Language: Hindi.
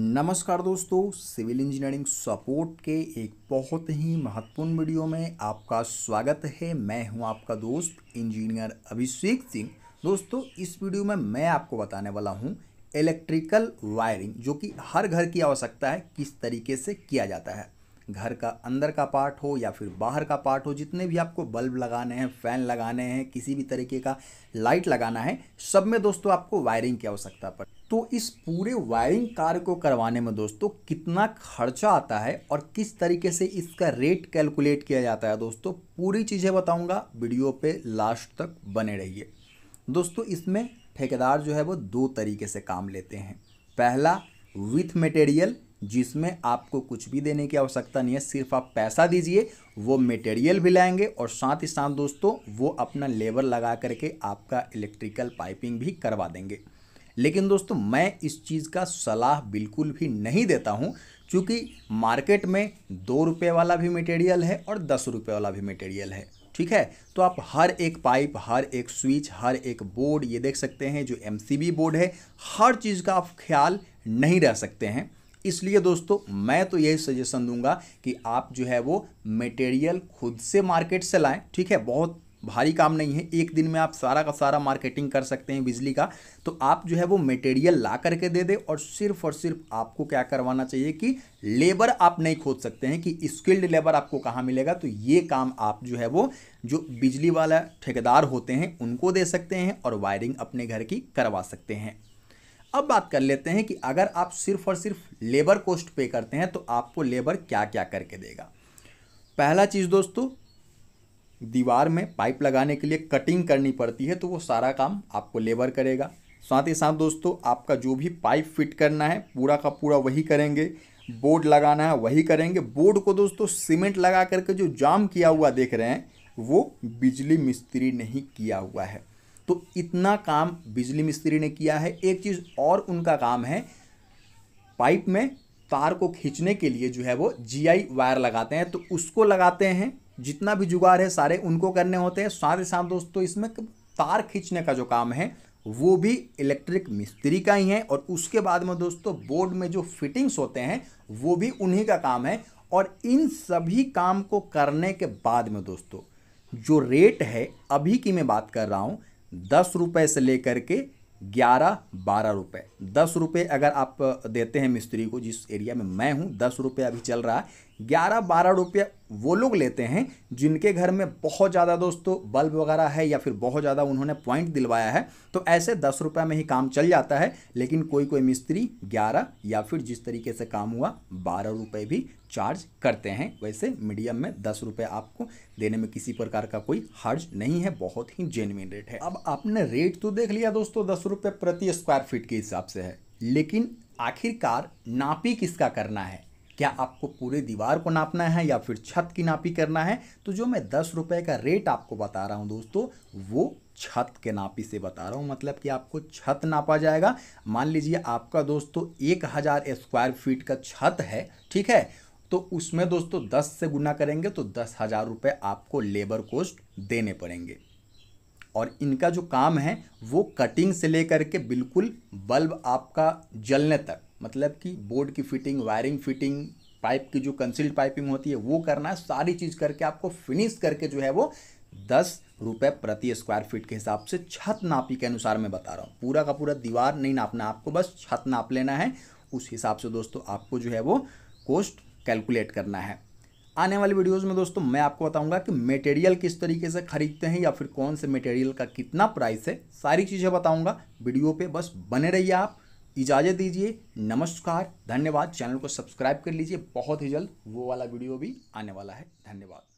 नमस्कार दोस्तों सिविल इंजीनियरिंग सपोर्ट के एक बहुत ही महत्वपूर्ण वीडियो में आपका स्वागत है मैं हूं आपका दोस्त इंजीनियर अभिषेक सिंह दोस्तों इस वीडियो में मैं आपको बताने वाला हूं इलेक्ट्रिकल वायरिंग जो कि हर घर की आवश्यकता है किस तरीके से किया जाता है घर का अंदर का पार्ट हो या फिर बाहर का पार्ट हो जितने भी आपको बल्ब लगाने हैं फ़ैन लगाने हैं किसी भी तरीके का लाइट लगाना है सब में दोस्तों आपको वायरिंग की आवश्यकता पड़े तो इस पूरे वायरिंग कार्य को करवाने में दोस्तों कितना खर्चा आता है और किस तरीके से इसका रेट कैलकुलेट किया जाता है दोस्तों पूरी चीज़ें बताऊँगा वीडियो पे लास्ट तक बने रहिए दोस्तों इसमें ठेकेदार जो है वो दो तरीके से काम लेते हैं पहला विथ मटेरियल जिसमें आपको कुछ भी देने की आवश्यकता नहीं है सिर्फ आप पैसा दीजिए वो मटेरियल भी लाएंगे और साथ ही साथ दोस्तों वो अपना लेबर लगा करके आपका इलेक्ट्रिकल पाइपिंग भी करवा देंगे लेकिन दोस्तों मैं इस चीज़ का सलाह बिल्कुल भी नहीं देता हूँ क्योंकि मार्केट में दो रुपये वाला भी मटेरियल है और दस रुपये वाला भी मटेरियल है ठीक है तो आप हर एक पाइप हर एक स्विच हर एक बोर्ड ये देख सकते हैं जो एम बोर्ड है हर चीज़ का आप ख्याल नहीं रह सकते हैं इसलिए दोस्तों मैं तो यही सजेशन दूंगा कि आप जो है वो मटेरियल खुद से मार्केट से लाएं ठीक है बहुत भारी काम नहीं है एक दिन में आप सारा का सारा मार्केटिंग कर सकते हैं बिजली का तो आप जो है वो मटेरियल ला करके दे दे और सिर्फ और सिर्फ आपको क्या करवाना चाहिए कि लेबर आप नहीं खोज सकते हैं कि स्किल्ड लेबर आपको कहाँ मिलेगा तो ये काम आप जो है वो जो बिजली वाला ठेकेदार होते हैं उनको दे सकते हैं और वायरिंग अपने घर की करवा सकते हैं अब बात कर लेते हैं कि अगर आप सिर्फ और सिर्फ लेबर कॉस्ट पे करते हैं तो आपको लेबर क्या क्या करके देगा पहला चीज़ दोस्तों दीवार में पाइप लगाने के लिए कटिंग करनी पड़ती है तो वो सारा काम आपको लेबर करेगा साथ ही साथ दोस्तों आपका जो भी पाइप फिट करना है पूरा का पूरा वही करेंगे बोर्ड लगाना है वही करेंगे बोर्ड को दोस्तों सीमेंट लगा करके जो जाम किया हुआ देख रहे हैं वो बिजली मिस्त्री नहीं किया हुआ है तो इतना काम बिजली मिस्त्री ने किया है एक चीज़ और उनका काम है पाइप में तार को खींचने के लिए जो है वो जीआई वायर लगाते हैं तो उसको लगाते हैं जितना भी जुगाड़ है सारे उनको करने होते हैं साथ ही साथ दोस्तों इसमें तार खींचने का जो काम है वो भी इलेक्ट्रिक मिस्त्री का ही है और उसके बाद में दोस्तों बोर्ड में जो फिटिंग्स होते हैं वो भी उन्हीं का काम है और इन सभी काम को करने के बाद में दोस्तों जो रेट है अभी की मैं बात कर रहा हूँ दस रुपये से लेकर के ग्यारह बारह रुपये दस रुपये अगर आप देते हैं मिस्त्री को जिस एरिया में मैं हूँ दस रुपये अभी चल रहा है ग्यारह बारह रुपये वो लोग लेते हैं जिनके घर में बहुत ज़्यादा दोस्तों बल्ब वगैरह है या फिर बहुत ज़्यादा उन्होंने पॉइंट दिलवाया है तो ऐसे दस रुपये में ही काम चल जाता है लेकिन कोई कोई मिस्त्री ग्यारह या फिर जिस तरीके से काम हुआ बारह रुपये भी चार्ज करते हैं वैसे मीडियम में दस रुपये आपको देने में किसी प्रकार का कोई हर्ज नहीं है बहुत ही जेनविन रेट है अब आपने रेट तो देख लिया दोस्तों दस रुपये प्रति स्क्वायर फीट के हिसाब से है लेकिन आखिरकार नापी किसका करना है क्या आपको पूरे दीवार को नापना है या फिर छत की नापी करना है तो जो मैं दस रुपये का रेट आपको बता रहा हूँ दोस्तों वो छत के नापी से बता रहा हूँ मतलब कि आपको छत नापा जाएगा मान लीजिए आपका दोस्तों एक हज़ार स्क्वायर फीट का छत है ठीक है तो उसमें दोस्तों दस से गुना करेंगे तो दस हज़ार रुपये आपको लेबर कोस्ट देने पड़ेंगे और इनका जो काम है वो कटिंग से लेकर के बिल्कुल बल्ब आपका जलने तक मतलब कि बोर्ड की फिटिंग वायरिंग फिटिंग पाइप की जो कंसील्ड पाइपिंग होती है वो करना है सारी चीज़ करके आपको फिनिश करके जो है वो दस रुपये प्रति स्क्वायर फीट के हिसाब से छत नापी के अनुसार मैं बता रहा हूँ पूरा का पूरा दीवार नहीं नापना आपको बस छत नाप लेना है उस हिसाब से दोस्तों आपको जो है वो कॉस्ट कैलकुलेट करना है आने वाले वीडियोस में दोस्तों मैं आपको बताऊंगा कि मटेरियल किस तरीके से खरीदते हैं या फिर कौन से मटेरियल का कितना प्राइस है सारी चीज़ें बताऊंगा वीडियो पे बस बने रहिए आप इजाज़त दीजिए नमस्कार धन्यवाद चैनल को सब्सक्राइब कर लीजिए बहुत ही जल्द वो वाला वीडियो भी आने वाला है धन्यवाद